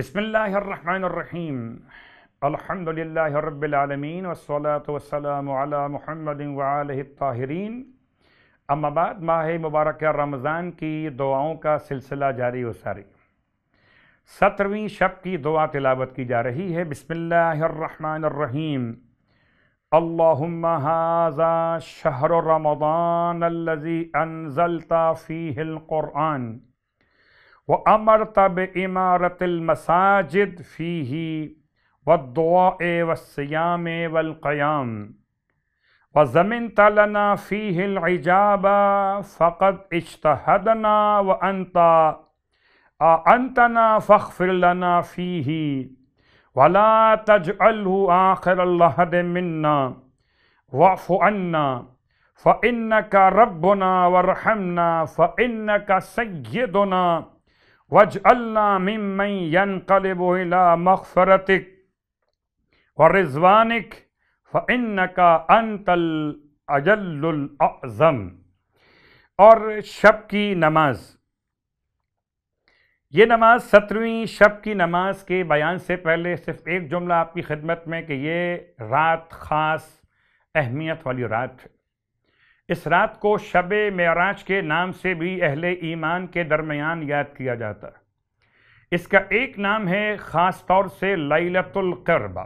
بسم اللہ الرحمن الرحیم الحمد العالمین والصلاة والسلام علی محمد وعالی الطاہرین اما بعد ماہ مبارک رمضان کی دعاؤں کا سلسلہ جاری و ساری سترویں شب کی دعا تلاوت کی جا رہی ہے بسم اللہ الرحمن الرحیم اللہم هذا شہر رمضان الذی انزلت فیہ القرآن وأمرت بإمارة المساجد فيه والدعاء والصيام والقيام وزمنت لنا فيه العجاب فقد اجتهدنا وأنت أنتنا فاغفر لنا فيه ولا تجعله آخر اللحد منا واعف عنا فإنك ربنا وارحمنا فإنك سيدنا وج اللہ وَرِزْوَانِكَ فَإِنَّكَ أَنْتَ انتل الْأَعْزَمِ اور شب کی نماز یہ نماز سترویں شب کی نماز کے بیان سے پہلے صرف ایک جملہ آپ کی خدمت میں کہ یہ رات خاص اہمیت والی رات ہے اس رات کو شب معراج کے نام سے بھی اہل ایمان کے درمیان یاد کیا جاتا ہے اس کا ایک نام ہے خاص طور سے لیلت القربہ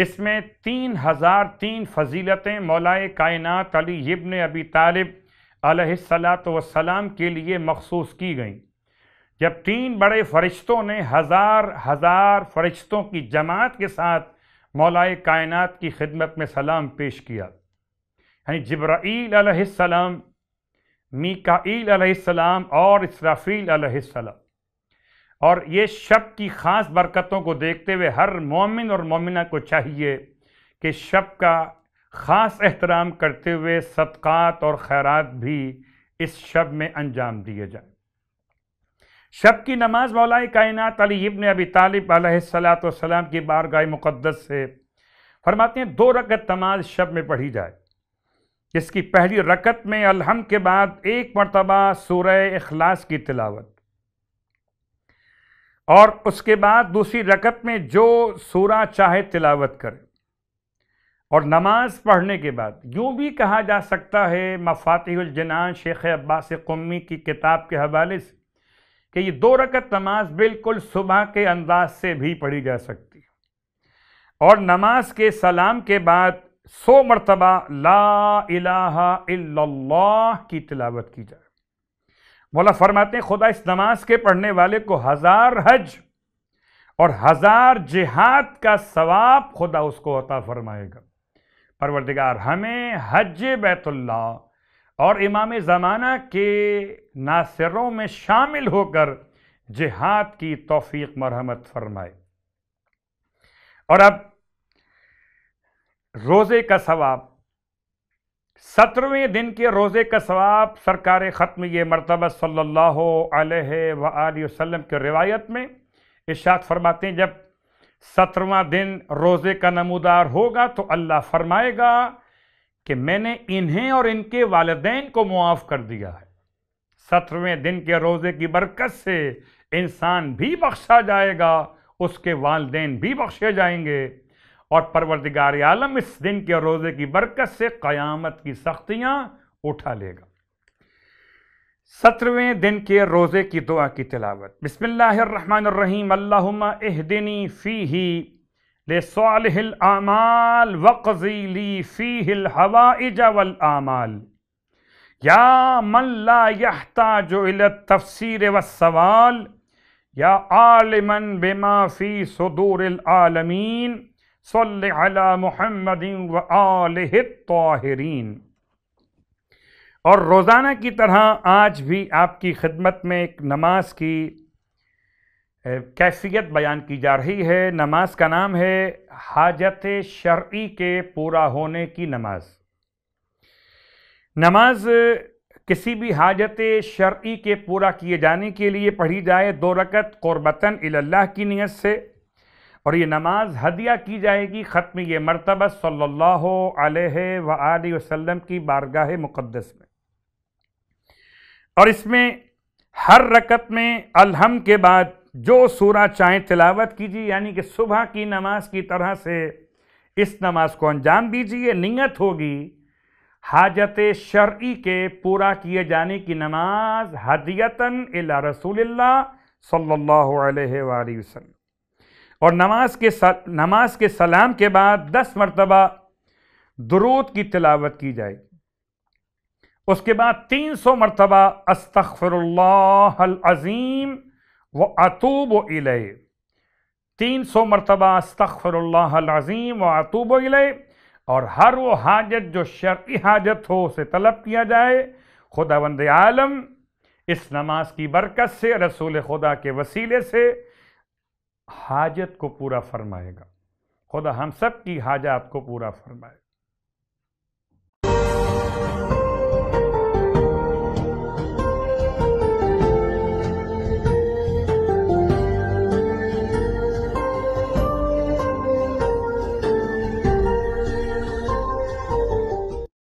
جس میں تین ہزار تین فضیلتیں مولا کائنات علی ابن ابی طالب علیہ السلام کے لیے مخصوص کی گئیں جب تین بڑے فرشتوں نے ہزار ہزار فرشتوں کی جماعت کے ساتھ مولا کائنات کی خدمت میں سلام پیش کیا یعنی جبرائیل علیہ السلام میکائیل علیہ السلام اور اسرافیل علیہ السلام اور یہ شب کی خاص برکتوں کو دیکھتے ہوئے ہر مومن اور مومنہ کو چاہیے کہ شب کا خاص احترام کرتے ہوئے صدقات اور خیرات بھی اس شب میں انجام دیے جائیں شب کی نماز مولا کائنات علی ابن ابی طالب علیہ السلاۃ کی بارگاہ مقدس سے فرماتے ہیں دو رکعت نماز شب میں پڑھی جائے جس کی پہلی رکت میں الہم کے بعد ایک مرتبہ سورہ اخلاص کی تلاوت اور اس کے بعد دوسری رکت میں جو سورہ چاہے تلاوت کرے اور نماز پڑھنے کے بعد یوں بھی کہا جا سکتا ہے مفاتح الجنان شیخ عباس قمی کی کتاب کے حوالے سے کہ یہ دو رکت نماز بالکل صبح کے انداز سے بھی پڑھی جا سکتی ہے اور نماز کے سلام کے بعد سو مرتبہ لا الہ الا اللہ کی تلاوت کی جائے مولا فرماتے ہیں خدا اس نماز کے پڑھنے والے کو ہزار حج اور ہزار جہاد کا ثواب خدا اس کو عطا فرمائے گا پروردگار ہمیں حج بیت اللہ اور امام زمانہ کے ناصروں میں شامل ہو کر جہاد کی توفیق مرحمت فرمائے اور اب روزے کا ثواب سترویں دن کے روزے کا ثواب سرکار ختم یہ مرتبہ صلی اللہ علیہ وآلہ وسلم کے روایت میں اشارت فرماتے ہیں جب سترواں دن روزے کا نمودار ہوگا تو اللہ فرمائے گا کہ میں نے انہیں اور ان کے والدین کو معاف کر دیا ہے سترویں دن کے روزے کی برکت سے انسان بھی بخشا جائے گا اس کے والدین بھی بخشے جائیں گے اور پروردگار عالم اس دن کے روزے کی برکت سے قیامت کی سختیاں اٹھا لے گا سترویں دن کے روزے کی دعا کی تلاوت بسم اللہ الرحمن الرحیم اللہم اہدنی فیہی لصالح الاعمال وقضی لی فیہ الحوائج والآمال یا من یا ملا یہ التفسیر والسوال وسوال یا عالمن فی صدور العالمین صل علی محمد الطاہرین اور روزانہ کی طرح آج بھی آپ کی خدمت میں ایک نماز کی کیفیت بیان کی جا رہی ہے نماز کا نام ہے حاجت شرعی کے پورا ہونے کی نماز نماز کسی بھی حاجت شرعی کے پورا کیے جانے کے لیے پڑھی جائے دو رکت قربتاً اللہ کی نیت سے اور یہ نماز ہدیہ کی جائے گی ختم یہ مرتبہ صلی اللہ علیہ وآلہ وسلم کی بارگاہ مقدس میں اور اس میں ہر رکت میں الحم کے بعد جو سورہ چاہیں تلاوت کیجیے یعنی کہ صبح کی نماز کی طرح سے اس نماز کو انجام دیجیے نیت ہوگی حاجت شرعی کے پورا کیے جانے کی نماز ہدیتاً الى رسول اللہ صلی اللہ علیہ وآلہ وسلم اور نماز کے نماز کے سلام کے بعد دس مرتبہ درود کی تلاوت کی جائے اس کے بعد تین سو مرتبہ استغفر اللہ العظیم و اطوب و علیہ تین سو مرتبہ استغفر اللہ العظیم و اطوب و علیہ اور ہر وہ حاجت جو شرعی حاجت ہو اسے طلب کیا جائے خدا بند عالم اس نماز کی برکت سے رسول خدا کے وسیلے سے حاجت کو پورا فرمائے گا خدا ہم سب کی حاجات کو پورا فرمائے گا